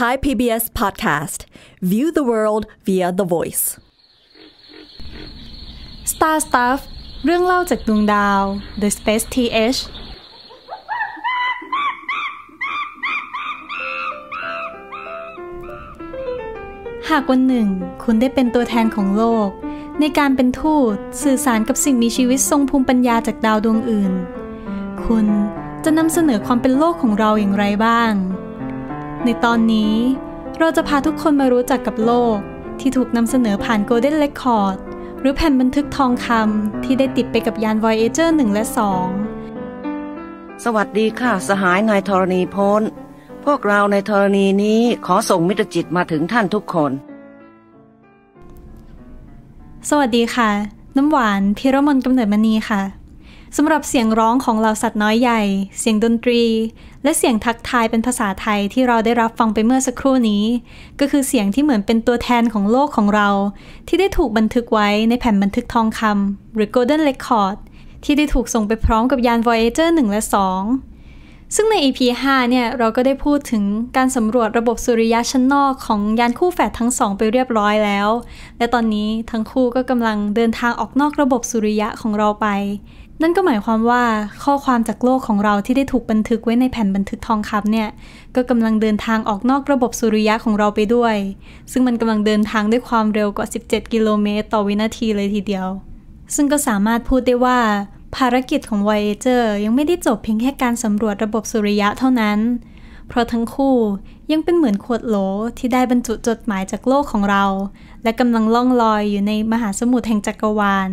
Thai PBS Podcast View the world via the voice Star Stuff เรื่องเล่าจากดวงดาว The Space TH หากวันหนึ่ง คุณได้เป็นตัวแทนของโลก ในการเป็นทูตสื่อสารกับสิ่งมีชีวิตทรงภูมิปัญญาจากดาวดวงอื่น คุณจะนำเสนอความเป็นโลกของเราอย่างไรบ้างในตอนนี้ เราจะพาทุกคนมารู้จักกับโลก ที่ถูกนำเสนอผ่าน Golden Record หรือแผ่นบันทึกทองคำที่ได้ติดไปกับยาน Voyager 1และ 2 สวัสดีค่ะ สหายนายธรณีพนพวกเราในธรณีนี้ขอส่งมิตรจิตมาถึงท่านทุกคน สวัสดีค่ะ น้ำหวานพิรมนกำเนิดมณีค่ะสำหรับเสียงร้องของเหล่าสัตว์น้อยใหญ่ เสียงดนตรี และเสียงทักทายเป็นภาษาไทยที่เราได้รับฟังไปเมื่อสักครู่นี้ ก็คือเสียงที่เหมือนเป็นตัวแทนของโลกของเรา ที่ได้ถูกบันทึกไว้ในแผ่นบันทึกทองคำหรือ Golden Record ที่ได้ถูกส่งไปพร้อมกับยาน Voyager 1 และ 2 ซึ่งใน EP 5เนี่ยเราก็ได้พูดถึงการสำรวจระบบสุริยะชั้นนอกของยานคู่แฝดทั้งสองไปเรียบร้อยแล้ว และตอนนี้ทั้งคู่ก็กำลังเดินทางออกนอกระบบสุริยะของเราไปนั่นก็หมายความว่าข้อความจากโลกของเราที่ได้ถูกบันทึกไว้ในแผ่นบันทึกทองคำเนี่ย ก็กำลังเดินทางออกนอกระบบสุริยะของเราไปด้วย ซึ่งมันกำลังเดินทางด้วยความเร็วกว่า 17 กิโลเมตรต่อวินาทีเลยทีเดียว ซึ่งก็สามารถพูดได้ว่า ภารกิจของ Voyager ยังไม่ได้จบเพียงแค่การสำรวจระบบสุริยะเท่านั้น เพราะทั้งคู่ยังเป็นเหมือนขวดโหลที่ได้บรรจุจดหมายจากโลกของเรา และกำลังล่องลอยอยู่ในมหาสมุทรแห่งจักรวาล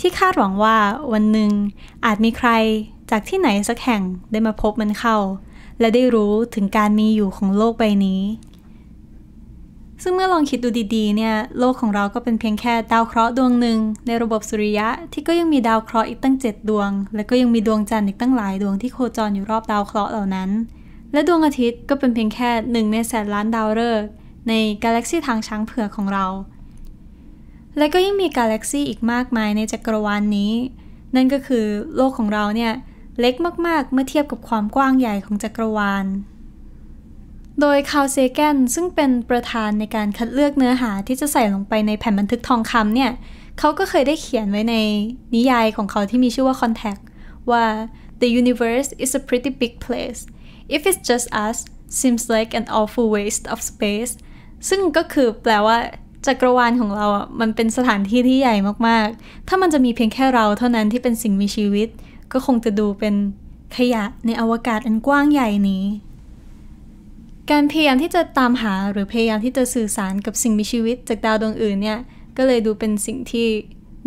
ที่คาดหวังว่าวันหนึ่งอาจมีใครจากที่ไหนสักแห่งได้มาพบมันเข้า และได้รู้ถึงการมีอยู่ของโลกใบนี้ ซึ่งเมื่อลองคิดดูดี ๆเนี่ย โลกของเราก็เป็นเพียงแค่ดาวเคราะห์ดวงหนึ่งในระบบสุริยะที่ก็ยังมีดาวเคราะห์อีกตั้ง7ดวงและก็ยังมีดวงจันทร์อีกตั้งหลายดวงที่โคจรอยู่รอบดาวเคราะห์เหล่านั้นและดวงอาทิตย์ก็เป็นเพียงแค่หนึ่งในแสนล้านดาวฤกษ์ในกาแล็กซีทางช้างเผือกของเรา และก็ยังมีกาแล็กซีอีกมากมายในจักรวาลนนี้ นั่นก็คือโลกของเราเนี่ย เล็กมากๆเมื่อเทียบกับความกว้างใหญ่ของจักรวาล โดยคาวเซแกนซึ่งเป็นประธานในการคัดเลือกเนื้อหาที่จะใส่ลงไปในแผ่นบันทึกทองคำเนี่ยเขาก็เคยได้เขียนไว้ในนิยายของเขาที่มีชื่อว่า Contact ว่า the universe is a pretty big place if it's just us seems like an awful waste of space ซึ่งก็คือแปลว่าจักรวาลของเราอ่ะมันเป็นสถานที่ที่ใหญ่มากๆ ถ้ามันจะมีเพียงแค่เราเท่านั้นที่เป็นสิ่งมีชีวิตก็คงจะดูเป็นขยะในอวกาศอันกว้างใหญ่นี้ การพยายามที่จะตามหาหรือพยายามที่จะสื่อสารกับสิ่งมีชีวิตจากดาวดวงอื่นเนี่ย ก็เลยดูเป็นสิ่งที่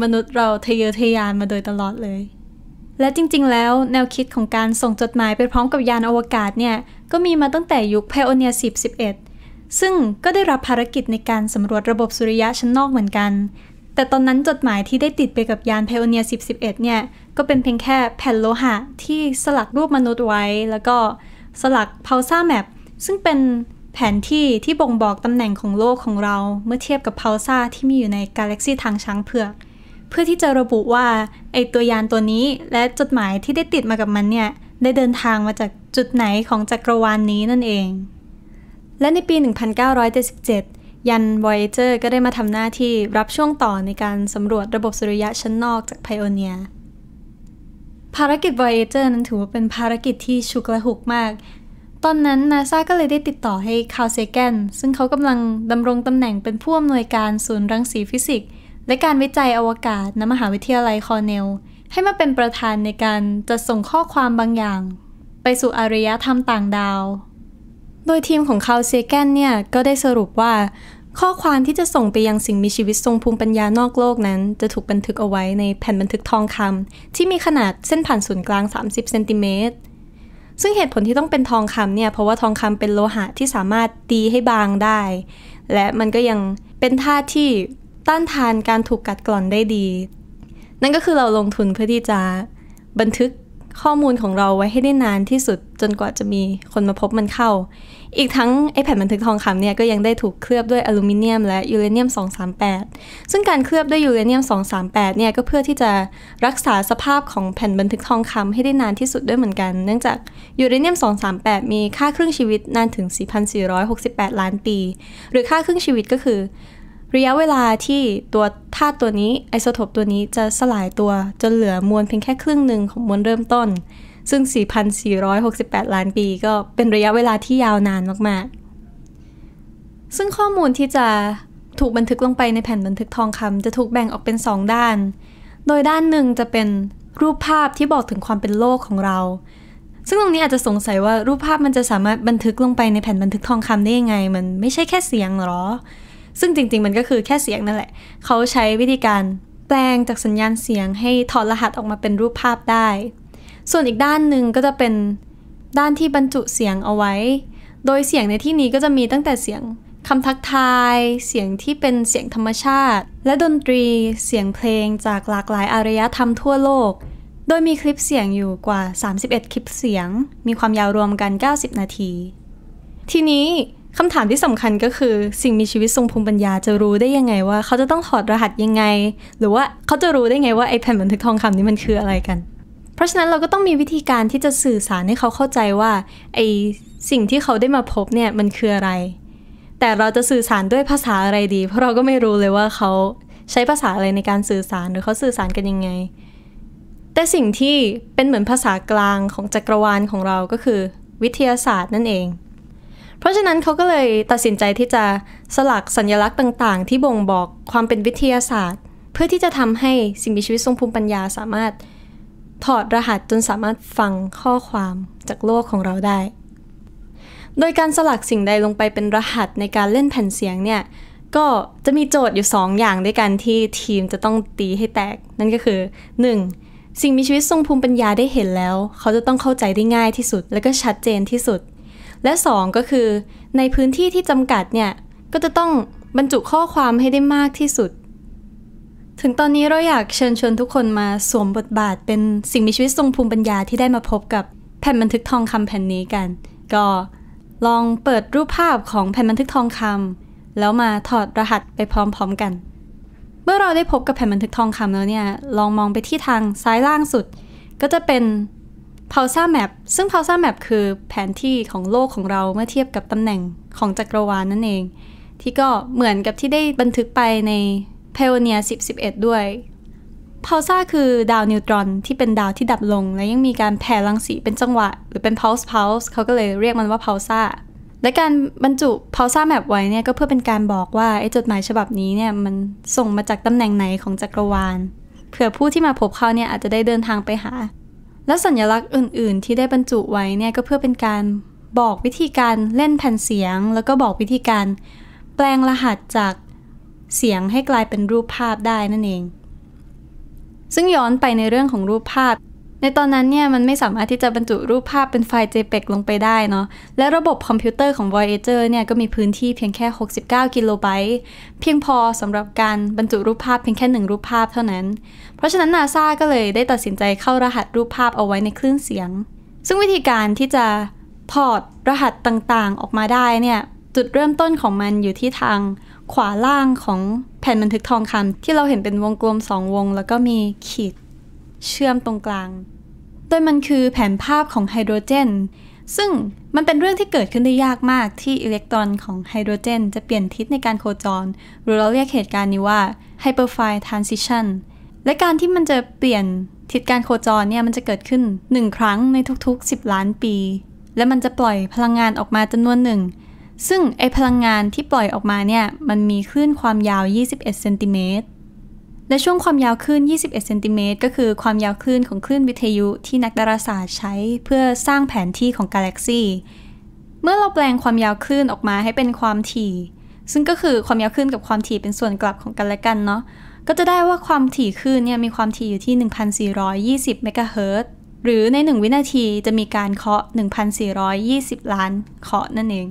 มนุษย์เราทะเยอทะยานมาโดยตลอดเลยและจริงๆ แล้วแนวคิดของการส่งจดหมายไปพร้อมกับยานอวกาศเนี่ย ก็มีมาตั้งแต่ยุคไพโอเนียสเอ็ดซึ่งก็ได้รับภารกิจในการสำรวจระบบสุริยะชั้นนอกเหมือนกัน แต่ตอนนั้นจดหมายที่ได้ติดไปกับยานไพโอเนียสบสิบเนี่ยก็เป็นเพียงแค่แผ่นโลหะที่สลักรูปมนุษย์ไว้ แล้วก็สลักเพาซ่าแมปซึ่งเป็นแผนที่ที่บ่งบอกตำแหน่งของโลกของเราเมื่อเทียบกับเพาซ่าที่มีอยู่ในกาแล็กซีทางช้างเผือกเพื่อที่จะระบุว่าไอตัวยานตัวนี้และจดหมายที่ได้ติดมากับมันเนี่ย ได้เดินทางมาจากจุดไหนของจักรวาลนนี้นั่นเอง และในปี 1977ยัน Voyager ก็ได้มาทำหน้าที่รับช่วงต่อในการสำรวจระบบสุริยะชั้นนอกจากพโอเนียภารกิจ Voyager นั้นถือว่าเป็นภารกิจที่ฉุกละหุกมาก ตอนนั้นนาซาก็เลยได้ติดต่อให้คาร์เซแกนซึ่งเขากำลังดำรงตำแหน่งเป็นผู้อำนวยการศูนย์รังสีฟิสิกส์และการวิจัยอวกาศณมหาวิทยาลัยคอร์เนล ให้มาเป็นประธานในการจะส่งข้อความบางอย่าง ไปสู่อารยธรรมต่างดาว โดยทีมของคาลเซแกนเนี่ย ก็ได้สรุปว่าข้อความที่จะส่งไปยังสิ่งมีชีวิตทรงภูมิปัญญานอกโลกนั้น จะถูกบันทึกเอาไว้ในแผ่นบันทึกทองคำที่มีขนาดเส้นผ่านศูนย์กลาง 30เซนติเมตร ซึ่งเหตุผลที่ต้องเป็นทองคำเนี่ยเพราะว่าทองคำเป็นโลหะที่สามารถตีให้บางได้ และมันก็ยังเป็นธาตุที่ต้านทานการถูกกัดกร่อนได้ดี นั่นก็คือเราลงทุนเพื่อที่จะบันทึกข้อมูลของเราไว้ให้ได้นานที่สุดจนกว่าจะมีคนมาพบมันเข้า อีกทั้งไอแผ่นบันทึกทองคำเนี่ยก็ยังได้ถูกเคลือบด้วยอลูมิเนียมและยูเรเนียม 238 ซึ่งการเคลือบด้วยยูเรเนียม 238เนี่ยก็เพื่อที่จะรักษาสภาพของแผ่นบันทึกทองคำให้ได้นานที่สุดด้วยเหมือนกัน เนื่องจากยูเรเนียม238มีค่าครึ่งชีวิตนานถึง4,468 ล้านปี หรือค่าครึ่งชีวิตก็คือระยะเวลาที่ตัวธาตุตัวนี้ไอโซโทปตัวนี้จะสลายตัว จนเหลือมวลเพียงแค่ครึ่งหนึ่งของมวลเริ่มต้น ซึ่ง 4,468 ล้านปีก็เป็นระยะเวลาที่ยาวนานมากๆ ซึ่งข้อมูลที่จะถูกบันทึกลงไปในแผ่นบันทึกทองคำจะถูกแบ่งออกเป็น 2 ด้าน โดยด้านหนึ่งจะเป็นรูปภาพที่บอกถึงความเป็นโลกของเรา ซึ่งตรงนี้อาจจะสงสัยว่ารูปภาพมันจะสามารถบันทึกลงไปในแผ่นบันทึกทองคำได้ยังไง มันไม่ใช่แค่เสียงหรอซึ่งจริง ๆ มันก็คือแค่เสียงนั่นแหละเขาใช้วิธีการแปลงจากสัญญาณเสียงให้ถอดรหัสออกมาเป็นรูปภาพได้ ส่วนอีกด้านหนึ่งก็จะเป็นด้านที่บรรจุเสียงเอาไว้ โดยเสียงในที่นี้ก็จะมีตั้งแต่เสียงคำทักทาย เสียงที่เป็นเสียงธรรมชาติ และดนตรีเสียงเพลงจากหลากหลายอารยธรรมทั่วโลก โดยมีคลิปเสียงอยู่กว่า 31 คลิปเสียง มีความยาวรวมกัน 90 นาที ทีนี้คำถามที่สำคัญก็คือสิ่งมีชีวิตทรงภูมิปัญญาจะรู้ได้ยังไงว่าเขาจะต้องถอดรหัสยังไง หรือว่าเขาจะรู้ได้ไงว่าไอ้แผ่นบันทึกทองคำนี้มันคืออะไรกัน เพราะฉะนั้นเราก็ต้องมีวิธีการที่จะสื่อสารให้เขาเข้าใจว่าไอ้สิ่งที่เขาได้มาพบเนี่ยมันคืออะไร แต่เราจะสื่อสารด้วยภาษาอะไรดี เพราะเราก็ไม่รู้เลยว่าเขาใช้ภาษาอะไรในการสื่อสารหรือเขาสื่อสารกันยังไง แต่สิ่งที่เป็นเหมือนภาษากลางของจักรวาลของเราก็คือ วิทยาศาสตร์นั่นเองเพราะฉะนั้นเขาก็เลยตัดสินใจที่จะสลักสัญลักษณ์ต่าง ๆ ที่บ่งบอกความเป็นวิทยาศาสตร์ เพื่อที่จะทำให้สิ่งมีชีวิตทรงภูมิปัญญาสามารถถอดรหัสจนสามารถฟังข้อความจากโลกของเราได้ โดยการสลักสิ่งใดลงไปเป็นรหัสในการเล่นแผ่นเสียงเนี่ย ก็จะมีโจทย์อยู่ 2 อย่างด้วยกันที่ทีมจะต้องตีให้แตกนั่นก็คือ 1. สิ่งมีชีวิตทรงภูมิปัญญาได้เห็นแล้วเขาจะต้องเข้าใจได้ง่ายที่สุดและก็ชัดเจนที่สุดและ2ก็คือในพื้นที่ที่จำกัดเนี่ย ก็จะต้องบรรจุข้อความให้ได้มากที่สุด ถึงตอนนี้เราอยากเชิญชวนทุกคนมาสวมบทบาทเป็นสิ่งมีชีวิตทรงภูมิปัญญาที่ได้มาพบกับแผ่นบันทึกทองคำแผ่นนี้กัน ก็ลองเปิดรูปภาพของแผ่นบันทึกทองคำแล้วมาถอดรหัสไปพร้อมๆกัน เมื่อเราได้พบกับแผ่นบันทึกทองคำแล้วเนี่ยลองมองไปที่ทางซ้ายล่างสุด ก็จะเป็น p a ซ s a map ซึ่ง p a ซ s a map คือแผนที่ของโลกของเราเมื่อเทียบกับตำแหน่งของจักรวาลนนั่นเอง ที่ก็เหมือนกับที่ได้บันทึกไปใน Pioneer 1011 ด้วย p a ซ s a คือดาวนิวตรอนที่เป็นดาวที่ดับลงและยังมีการแผ่รังสีเป็นจังหวะ หรือเป็น pulse pulse เขาก็เลยเรียกมันว่า p a ซ s a และการบรรจุ p a ซ s a map ไว้เนี่ยก็เพื่อเป็นการบอกว่าไอ้จดหมายฉบับนี้เนี่ยมันส่งมาจากตำแหน่งไหนของจักรวาลเผื่อผู้ที่มาพบเขาเนี่ยอาจจะได้เดินทางไปหาและสัญลักษณ์อื่นๆ ที่ได้บรรจุไว้เนี่ยก็เพื่อเป็นการบอกวิธีการเล่นแผ่นเสียงแล้วก็บอกวิธีการแปลงรหัสจากเสียงให้กลายเป็นรูปภาพได้นั่นเอง ซึ่งย้อนไปในเรื่องของรูปภาพ ในตอนนั้นเนี่ยมันไม่สามารถที่จะบรรจุรูปภาพเป็นไฟล์ JPEG ลงไปได้เนาะ และระบบคอมพิวเตอร์ของ Voyager เนี่ยก็มีพื้นที่เพียงแค่ 69กิโลไบต์เพียงพอสำหรับการบรรจุรูปภาพเพียงแค่หนึ่งรูปภาพเท่านั้นเพราะฉะนั้นนาซาก็เลยได้ตัดสินใจเข้ารหัสรูปภาพเอาไว้ในคลื่นเสียง ซึ่งวิธีการที่จะถอดรหัสต่างๆ ออกมาได้เนี่ย จุดเริ่มต้นของมันอยู่ที่ทางขวาล่างของแผ่นบันทึกทองคำที่เราเห็นเป็นวงกลมสองวงแล้วก็มีขีดเชื่อมตรงกลาง โดยมันคือแผนภาพของไฮโดรเจน ซึ่งมันเป็นเรื่องที่เกิดขึ้นได้ยากมากที่อิเล็กตรอนของไฮโดรเจนจะเปลี่ยนทิศในการโคจร หรือเราเรียกเหตุการณ์นี้ว่าไฮเปอร์ไฟ์ทรานซิชันและการที่มันจะเปลี่ยนทิศการโคจรเนี่ยมันจะเกิดขึ้น 1 ครั้งในทุกๆ 10 ล้านปี และมันจะปล่อยพลังงานออกมาจำนวนหนึ่ง ซึ่งไอพลังงานที่ปล่อยออกมาเนี่ยมันมีคลื่นความยาว21เซนติเมตรและช่วงความยาวคลื่น21เซนติเมตรก็คือความยาวคลื่นของคลื่นวิทยุที่นักดาราศาสตร์ใช้เพื่อสร้างแผนที่ของกาแล็กซีเมื่อเราแปลงความยาวคลื่นออกมาให้เป็นความถี่ ซึ่งก็คือความยาวคลื่นกับความถี่เป็นส่วนกลับของกันและกันเนาะก็จะได้ว่าความถี่คลื่นเนี่ยมีความถี่อยู่ที่ 1,420 เมกะเฮิรตหรือใน 1 วินาทีจะมีการเคาะ 1,420 ล้าน เคาะนั่นเอง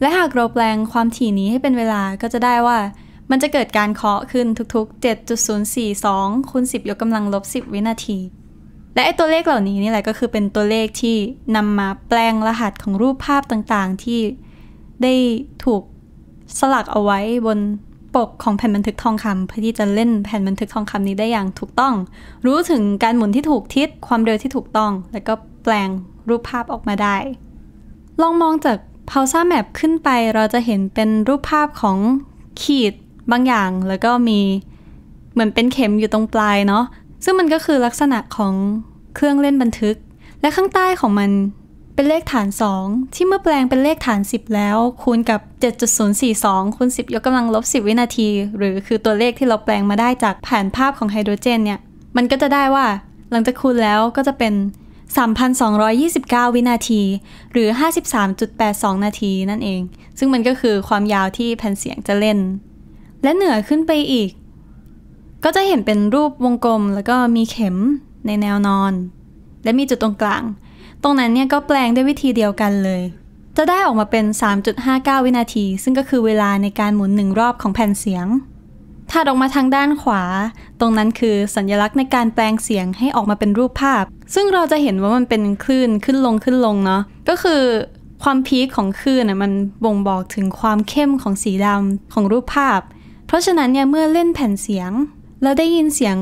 และหากเราแปลงความถี่นี้ให้เป็นเวลาก็จะได้ว่ามันจะเกิดการเคาะขึ้นทุกๆ 7.042คูณ10ยกกำลังลบ 10 วินาที และไอตัวเลขเหล่านี้นี่แหละก็คือเป็นตัวเลขที่นำมาแปลงรหัสของรูปภาพต่างๆที่ได้ถูกสลักเอาไว้บนปกของแผ่นบันทึกทองคำเพื่อที่จะเล่นแผ่นบันทึกทองคำนี้ได้อย่างถูกต้อง รู้ถึงการหมุนที่ถูกทิศความเร็วที่ถูกต้อง แล้วก็แปลงรูปภาพออกมาได้ ลองมองจาก p a ซ่าแมปขึ้นไปเราจะเห็นเป็นรูปภาพของขีดบางอย่าง แล้วก็มีเหมือนเป็นเข็มอยู่ตรงปลายเนาะซึ่งมันก็คือลักษณะของเครื่องเล่นบันทึกและข้างใต้ของมันเป็นเลขฐาน 2 ที่เมื่อแปลงเป็นเลขฐาน 10 แล้วคูณกับ 7.042 คูณ 10 ยกกำลังลบ10 วินาที หรือคือตัวเลขที่เราแปลงมาได้จากแผนภาพของไฮโดรเจนเนี่ย มันก็จะได้ว่าหลังจากคูณแล้วก็จะเป็น 3,229 วินาทีหรือ 53.82 นาทีนั่นเอง ซึ่งมันก็คือความยาวที่แผ่นเสียงจะเล่น และเหนือขึ้นไปอีก ก็จะเห็นเป็นรูปวงกลมแล้วก็มีเข็มในแนวนอน และมีจุดตรงกลางตรงนั้นเนี่ยก็แปลงด้วยวิธีเดียวกันเลย จะได้ออกมาเป็น 3.59 วินาที ซึ่งก็คือเวลาในการหมุนหนึ่งรอบของแผ่นเสียงถัดออกมาทางด้านขวา ตรงนั้นคือสัญลักษณ์ในการแปลงเสียงให้ออกมาเป็นรูปภาพ ซึ่งเราจะเห็นว่ามันเป็นคลื่นขึ้นลงขึ้นลงเนาะ ก็คือความพีคของคลื่นนมันบ่งบอกถึงความเข้มของสีดำของรูปภาพ เพราะฉะนั้นเนี่ยเมื่อเล่นแผ่นเสียง เราได้ยินเสียง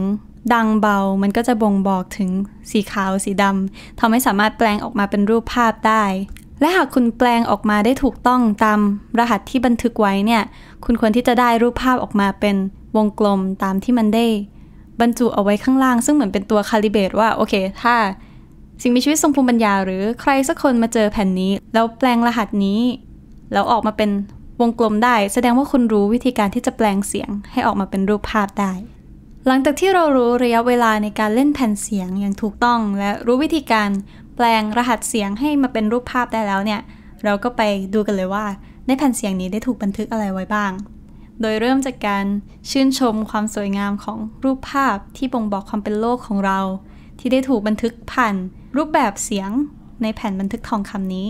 ดังเบา มันก็จะบ่งบอกถึงสีขาวสีดำทำให้สามารถแปลงออกมาเป็นรูปภาพได้ และหากคุณแปลงออกมาได้ถูกต้องตามรหัสที่บันทึกไว้เนี่ย คุณควรที่จะได้รูปภาพออกมาเป็นวงกลมตามที่มันได้บรรจุเอาไว้ข้างล่าง ซึ่งเหมือนเป็นตัวคาลิเบตว่าโอเค ถ้า สิ่งมีชีวิตทรงภูมิปัญญา หรือใครสักคนมาเจอแผ่นนี้แล้วแปลงรหัสนี้แล้วออกมาเป็นวงกลมได้ แสดงว่าคุณรู้วิธีการที่จะแปลงเสียงให้ออกมาเป็นรูปภาพได้หลังจากที่เรารู้ระยะเวลาในการเล่นแผ่นเสียง อย่างถูกต้องและรู้วิธีการแปลงรหัสเสียงให้มาเป็นรูปภาพได้แล้วเนี่ย เราก็ไปดูกันเลยว่า ในแผ่นเสียงนี้ได้ถูกบันทึกอะไรไว้บ้าง โดยเริ่มจากการชื่นชมความสวยงามของรูปภาพที่บ่งบอกความเป็นโลกของเรา ที่ได้ถูกบันทึกผ่าน รูปแบบเสียงในแผ่นบันทึกทองคำนี้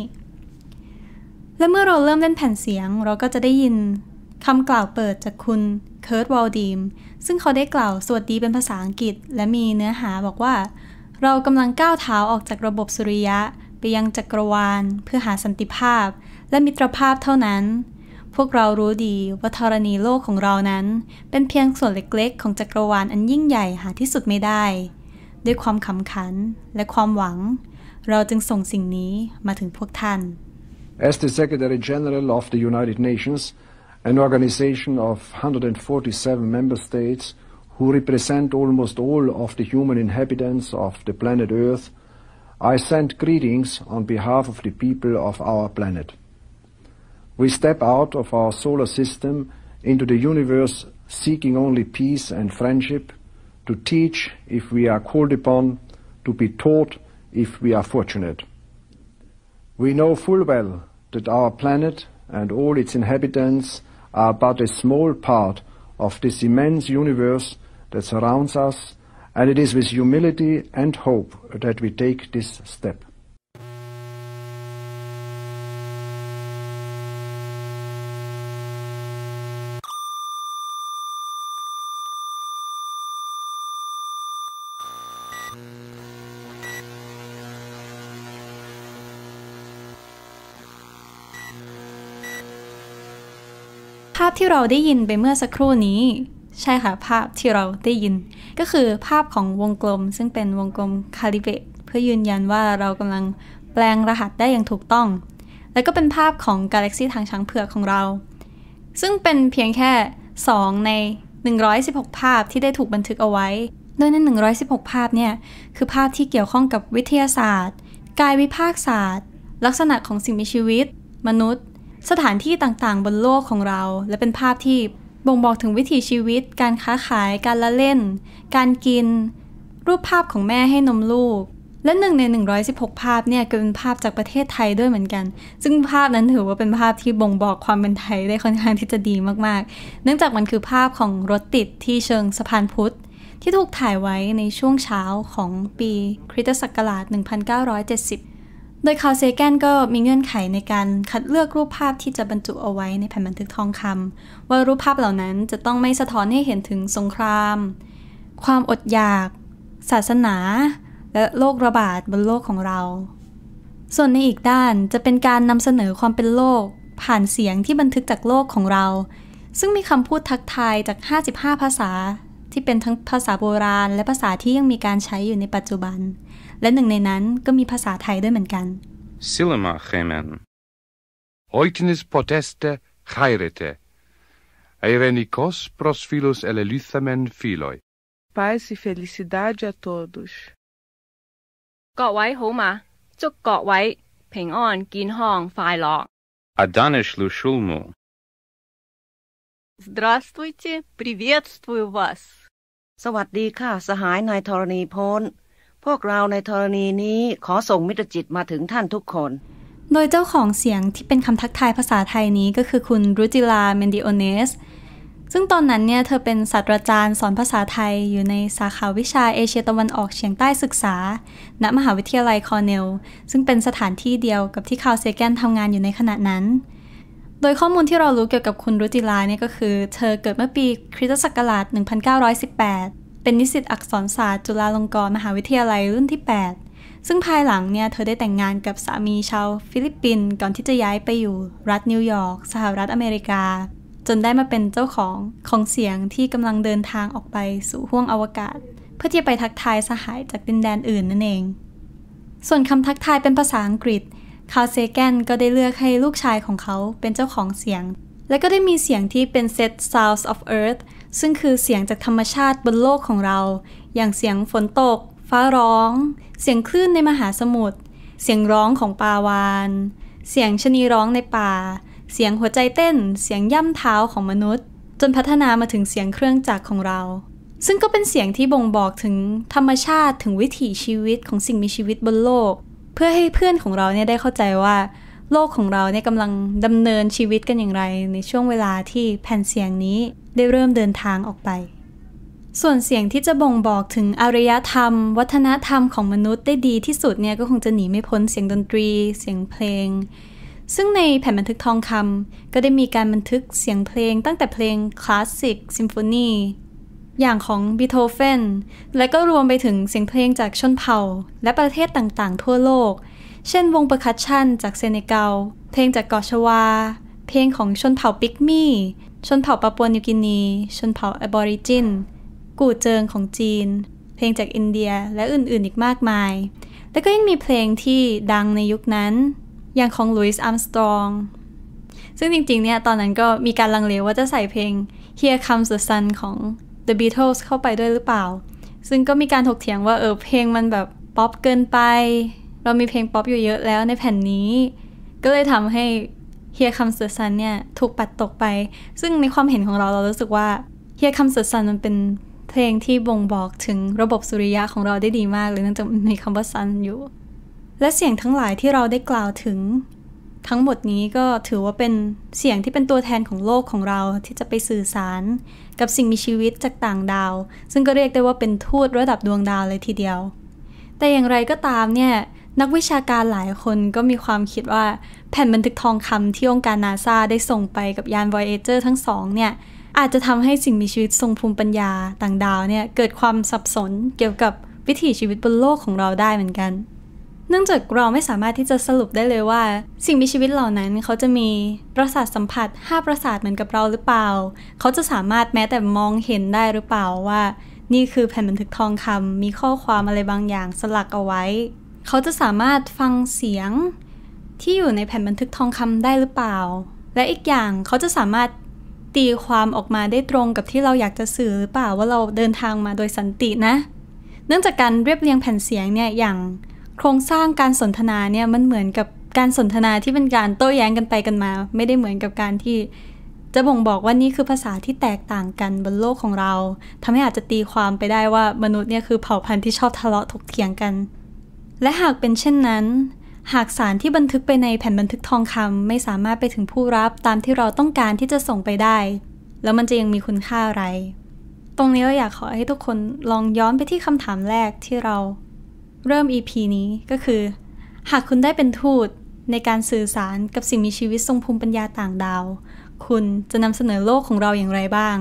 และเมื่อเราเริ่มเล่นแผ่นเสียง เราก็จะได้ยินคำกล่าวเปิดจากคุณเคิร์ตวอลดีมซึ่งเขาได้กล่าวสวัสดีเป็นภาษาอังกฤษ และมีเนื้อหาบอกว่า เรากำลังก้าวเท้าออกจากระบบสุริยะไปยังจักรวาล เพื่อหาสันติภาพและมิตรภาพเท่านั้น พวกเรารู้ดีว่าธรณีโลกของเรานั้น เป็นเพียงส่วนเล็กๆ ของจักรวาลอันยิ่งใหญ่หาที่สุดไม่ได้ ด้วยความขำขันและความหวัง เราจึงส่งสิ่งนี้มาถึงพวกท่าน As the Secretary General of the United Nations an organization of 147 member states who represent almost all of the human inhabitants of the planet Earth, I send greetings on behalf of the people of our planet. We step out of our solar system into the universe seeking only peace and friendship, to teach if we are called upon, to be taught if we are fortunate. We know full well that our planet and all its inhabitants are but a small part of this immense universe that surrounds us, and it is with humility and hope that we take this step. ที่เราได้ยินไปเมื่อสักครู่นี้ ใช่ค่ะ ภาพที่เราได้ยิน ก็คือภาพของวงกลมซึ่งเป็นวงกลมคาลิเบตเพื่อยืนยันว่าเรากำลังแปลงรหัสได้อย่างถูกต้อง และก็เป็นภาพของกาแล็กซีทางช้างเผือกของเรา ซึ่งเป็นเพียงแค่ 2 ใน 116 ภาพที่ได้ถูกบันทึกเอาไว้ โดยใน116 ภาพเนี่ย คือภาพที่เกี่ยวข้องกับวิทยาศาสตร์กายวิภาคศาสตร์ ลักษณะของสิ่งมีชีวิต มนุษย์สถานที่ต่างๆบนโลกของเรา และเป็นภาพที่บ่งบอกถึงวิถีชีวิต การค้าขายการละเล่น การกินรูปภาพของแม่ให้นมลูก และหนึ่งใน 116 ภาพเนี่ยก็เป็นภาพจากประเทศไทยด้วยเหมือนกัน ซึ่งภาพนั้นถือว่าเป็นภาพที่บ่งบอกความเป็นไทยได้ค่อนข้างที่จะดีมาก ๆ เนื่องจากมันคือภาพของรถติดที่เชิงสะพานพุทธที่ถูกถ่ายไว้ในช่วงเช้าของปีคริสตศักราช 1970โดยคาร์เซแกนก็มีเงื่อนไขในการคัดเลือกรูปภาพที่จะบรรจุเอาไว้ในแผ่นบันทึกทองคำว่ารูปภาพเหล่านั้นจะต้องไม่สะท้อนให้เห็นถึงสงคราม ความอดอยาก ศาสนา และโรคระบาดบนโลกของเรา ส่วนในอีกด้านจะเป็นการนำเสนอความเป็นโลกผ่านเสียงที่บันทึกจากโลกของเรา ซึ่งมีคำพูดทักทายจาก 55 ภาษา ที่เป็นทั้งภาษาโบราณ และภาษาที่ยังมีการใช้อยู่ในปัจจุบันและหนึ่งในนั้นก็มีภาษาไทยด้วยเหมือนกัน Silma Hemen Oiknis poteste chairete Eirenikos pros filos elelithamen filoi Paz e felicidade a t o d o เกาะไว้โหมา จุกเกาะไว้เพงอ้อนกินห้องฝายหลอกอาดานิชลูชูลมูสวัสดีค่ะสหายนายธรณีพ้นพวกเราในธรณีนี้ขอส่งมิตรจิตมาถึงท่านทุกคน โดยเจ้าของเสียงที่เป็นคำทักทายภาษาไทยนี้ก็คือคุณรุจิลาเมนดิโอเนส ซึ่งตอนนั้นเนี่ยเธอเป็นศาสตราจารย์สอนภาษาไทยอยู่ในสาขาวิชาเอเชียตะวันออกเฉียงใต้ศึกษาณมหาวิทยาลัยคอร์เนล ซึ่งเป็นสถานที่เดียวกับที่คาวเซแกนทำงานอยู่ในขณะนั้น โดยข้อมูลที่เรารู้เกี่ยวกับคุณรุจิลาเนี่ยก็คือ เธอเกิดเมื่อปีคริสตศักราช 1918เป็นนิสิตอักษรศาสตร์จุฬาลงกรณ์มหาวิทยาลัยรุ่นที่ 8 ซึ่งภายหลังเนี่ยเธอได้แต่งงานกับสามีชาวฟิลิปปินส์ก่อนที่จะย้ายไปอยู่ รัฐนิวยอร์กสหรัฐอเมริกา จนได้มาเป็นเจ้าของของเสียงที่กำลังเดินทางออกไปสู่ห้วงอวกาศ เพื่อที่จะไปทักทายสหายจากดินแดนอื่นนั่นเอง ส่วนคำทักทายเป็นภาษาอังกฤษคาเซแกนก็ได้เลือกให้ลูกชายของเขาเป็นเจ้าของเสียง และก็ได้มีเสียงที่เป็นเซต Sounds of Earth ซึ่งคือเสียงจากธรรมชาติบนโลกของเรา อย่างเสียงฝนตก ฟ้าร้อง เสียงคลื่นในมหาสมุทร เสียงร้องของปลาวาน เสียงชนีร้องในป่า เสียงหัวใจเต้นเสียงย่ำเท้าของมนุษย์ จนพัฒนามาถึงเสียงเครื่องจักรของเรา ซึ่งก็เป็นเสียงที่บ่งบอกถึงธรรมชาติถึงวิถีชีวิตของสิ่งมีชีวิตบนโลก เพื่อให้เพื่อนของเราเนี่ยได้เข้าใจว่าโลกของเราเนี่ยกำลังดำเนินชีวิตกันอย่างไร ในช่วงเวลาที่แผ่นเสียงนี้ได้เริ่มเดินทางออกไป ส่วนเสียงที่จะบ่งบอกถึงอารยธรรม วัฒนธรรมของมนุษย์ได้ดีที่สุดเนี่ยก็คงจะหนีไม่พ้นเสียงดนตรีเสียงเพลง ซึ่งในแผ่นบันทึกทองคำก็ได้มีการบันทึกเสียงเพลงตั้งแต่เพลงคลาสสิกซิมโฟนี อย่างของบิโธเฟน และก็รวมไปถึงเสียงเพลงจากชนเผ่า และประเทศต่างๆ ทั่วโลกเช่นวงเปอร์คัชชันจากเซเนกัล เพลงจากกอชวา เพลงของชนเผ่าปิกมี่ ชนเผ่าปาปวนิวกินี ชนเผ่าแอบอริจิน กู่เจิงของจีน เพลงจากอินเดีย และอื่นๆอีกมากมาย และก็ยังมีเพลงที่ดังในยุคนั้น อย่างของลุยส์ อัมสตรอง ซึ่งจริงๆเนี่ย ตอนนั้นก็มีการลังเลว่าจะใส่เพลง Here Comes the Sun ของ The Beatles เข้าไปด้วยหรือเปล่า ซึ่งก็มีการถกเถียงว่าเออเพลงมันแบบป๊อปเกินไปเรามีเพลงป๊อปอยู่เยอะแล้วในแผ่นนี้ ก็เลยทำให้เฮียคำเสร์ซันเนี่ย ถูกปัดตกไป ซึ่งในความเห็นของเราเรารู้สึกว่าเฮียคำเสร์ซันมันเป็น เพลงที่บ่งบอกถึงระบบสุริยะของเราได้ดีมากเลยเนื่องจากมีคำว่าซันอยู่ และเสียงทั้งหลายที่เราได้กล่าวถึง ทั้งหมดนี้ก็ถือว่าเป็นเสียงที่เป็นตัวแทนของโลกของเราที่จะไปสื่อสาร กับสิ่งมีชีวิตจากต่างดาว ซึ่งก็เรียกได้ว่าเป็นทูตระดับดวงดาวเลยทีเดียว แต่อย่างไรก็ตามเนี่ยนักวิชาการหลายคนก็มีความคิดว่าแผ่นบันทึกทองคำที่องค์การนาซาได้ส่งไปกับยาน Voyager ทั้งสองเนี่ย อาจจะทำให้สิ่งมีชีวิตทรงภูมิปัญญาต่างดาวเนี่ย เกิดความสับสนเกี่ยวกับวิถีชีวิตบนโลกของเราได้เหมือนกัน เนื่องจากเราไม่สามารถที่จะสรุปได้เลยว่า สิ่งมีชีวิตเหล่านั้นเขาจะมีประสาทสัมผัส 5 ประสาทเหมือนกับเราหรือเปล่า เขาจะสามารถแม้แต่มองเห็นได้หรือเปล่าว่า นี่คือแผ่นบันทึกทองคำมีข้อความอะไรบางอย่างสลักเอาไว้เขาจะสามารถฟังเสียงที่อยู่ในแผ่นบันทึกทองคำได้หรือเปล่า และอีกอย่างเขาจะสามารถตีความออกมาได้ตรงกับที่เราอยากจะสื่อหรือเปล่าว่าเราเดินทางมาโดยสันตินะ เนื่องจากการเรียบเรียงแผ่นเสียงเนี่ยอย่างโครงสร้างการสนทนาเนี่ยมันเหมือนกับการสนทนาที่เป็นการโต้แย้งกันไปกันมา ไม่ได้เหมือนกับการที่จะบ่งบอกว่านี่คือภาษาที่แตกต่างกันบนโลกของเรา ทำให้อาจจะตีความไปได้ว่ามนุษย์เนี่ยคือเผ่าพันธุ์ที่ชอบทะเลาะถกเถียงกันและหากเป็นเช่นนั้น หากสารที่บันทึกไปในแผ่นบันทึกทองคำไม่สามารถไปถึงผู้รับตามที่เราต้องการที่จะส่งไปได้ แล้วมันจะยังมีคุณค่าอะไร ตรงนี้เราอยากขอให้ทุกคนลองย้อนไปที่คำถามแรกที่เรา เริ่ม EP นี้ก็คือ หากคุณได้เป็นทูต ในการสื่อสารกับสิ่งมีชีวิตทรงภูมิปัญญาต่างดาว คุณจะนำเสนอโลกของเราอย่างไรบ้าง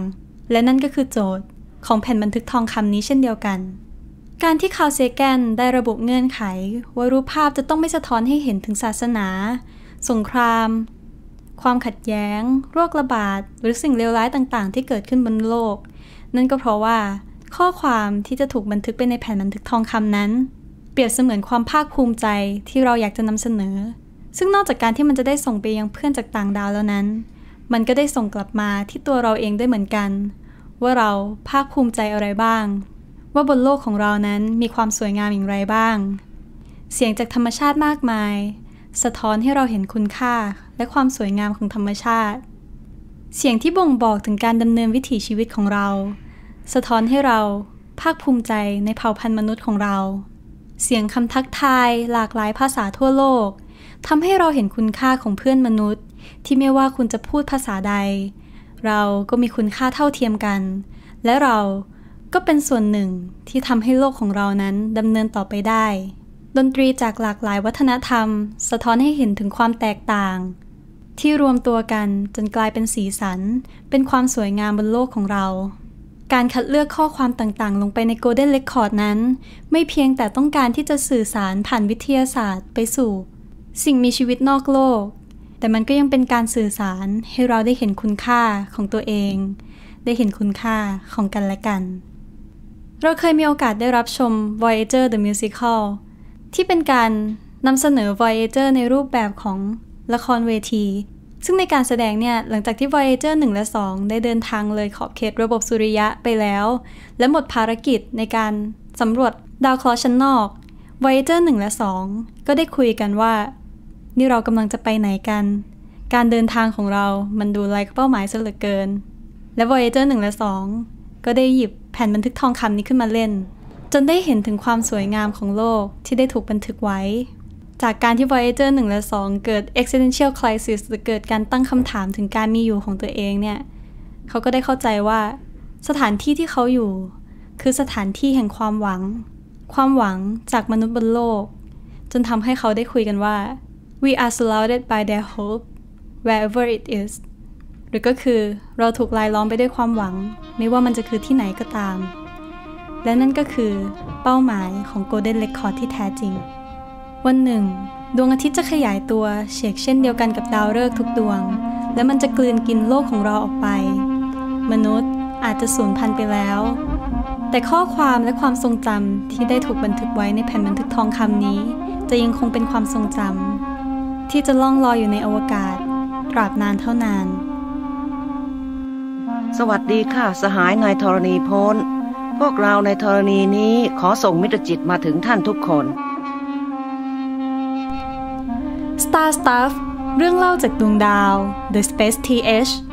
และนั่นก็คือโจทย์ของแผ่นบันทึกทองคำนี้เช่นเดียวกันการที่คาวเซแกนได้ระบุเงื่อนไข ว่ารูปภาพจะต้องไม่สะท้อนให้เห็นถึงศาสนา สงคราม ความขัดแย้งโรคระบาด หรือสิ่งเลวร้ายต่างๆ ที่เกิดขึ้นบนโลก นั่นก็เพราะว่า ข้อความที่จะถูกบันทึกไปในแผ่นบันทึกทองคำนั้น เปรียบเสมือนความภาคภูมิใจที่เราอยากจะนำเสนอ ซึ่งนอกจากการที่มันจะได้ส่งไปยังเพื่อนจากต่างดาวแล้วนั้น มันก็ได้ส่งกลับมาที่ตัวเราเองได้เหมือนกัน ว่าเราภาคภูมิใจอะไรบ้างว่าบนโลกของเรานั้นมีความสวยงามอย่างไรบ้าง เสียงจากธรรมชาติมากมาย สะท้อนให้เราเห็นคุณค่าและความสวยงามของธรรมชาติ เสียงที่บ่งบอกถึงการดำเนินวิถีชีวิตของเรา สะท้อนให้เราภาคภูมิใจในเผ่าพันธุ์มนุษย์ของเรา เสียงคำทักทายหลากหลายภาษาทั่วโลก ทำให้เราเห็นคุณค่าของเพื่อนมนุษย์ ที่ไม่ว่าคุณจะพูดภาษาใด เราก็มีคุณค่าเท่าเทียมกัน และเราก็เป็นส่วนหนึ่งที่ทำให้โลกของเรานั้นดำเนินต่อไปได้ ดนตรีจากหลากหลายวัฒนธรรม สะท้อนให้เห็นถึงความแตกต่าง ที่รวมตัวกันจนกลายเป็นสีสัน เป็นความสวยงามบนโลกของเรา การคัดเลือกข้อความต่างๆ ลงไปใน Golden Record นั้น ไม่เพียงแต่ต้องการที่จะสื่อสารผ่านวิทยาศาสตร์ไปสู่ สิ่งมีชีวิตนอกโลก แต่มันก็ยังเป็นการสื่อสารให้เราได้เห็นคุณค่าของตัวเอง ได้เห็นคุณค่าของกันและกันเราเคยมีโอกาสได้รับชม Voyager the Musical ที่เป็นการนำเสนอ Voyager ในรูปแบบของละครเวที ซึ่งในการแสดงเนี่ย หลังจากที่ Voyager 1 และ 2 ได้เดินทางเลยขอบเขตระบบสุริยะไปแล้ว และหมดภารกิจในการสำรวจดาวเคราะห์ชั้นนอก Voyager 1 และ 2 ก็ได้คุยกันว่า นี่เรากำลังจะไปไหนกัน การเดินทางของเรามันดูไร้เป้าหมายเสลือเกิน และ Voyager 1และ2 ก็ได้หยิบแผ่นบันทึกทองคำนี้ขึ้นมาเล่น จนได้เห็นถึงความสวยงามของโลกที่ได้ถูกบันทึกไว้ จากการที่ Voyager 1และ 2 เกิด existential crisis หรือเกิดการตั้งคำถามถึงการมีอยู่ของตัวเองเนี่ยเขาก็ได้เข้าใจว่า สถานที่ที่เขาอยู่ คือสถานที่แห่งความหวัง ความหวังจากมนุษย์บนโลก จนทำให้เขาได้คุยกันว่า we are surrounded by their hope wherever it is หรือก็คือเราถูกลายล้อมไปด้วยความหวัง ไม่ว่ามันจะคือที่ไหนก็ตาม และนั่นก็คือ เป้าหมายของ Golden Record ที่แท้จริง วันหนึ่ง ดวงอาทิตย์จะขยายตัวเฉกเช่นเดียวกันกับดาวฤกษ์ทุกดวง และมันจะกลืนกินโลกของเราออกไป มนุษย์อาจจะสูญพันธุ์ไปแล้ว แต่ข้อความและความทรงจำที่ได้ถูกบันทึกไว้ในแผ่นบันทึกทองคำนี้ จะยังคงเป็นความทรงจำที่จะล่องลอยอยู่ในอวกาศตราบนานเท่านานสวัสดีค่ะสหายนายธรณีพลพวกเราในธรณีนี้ขอส่งมิตรจิตมาถึงท่านทุกคน Star Stuff เรื่องเล่าจากดวงดาว The Space TH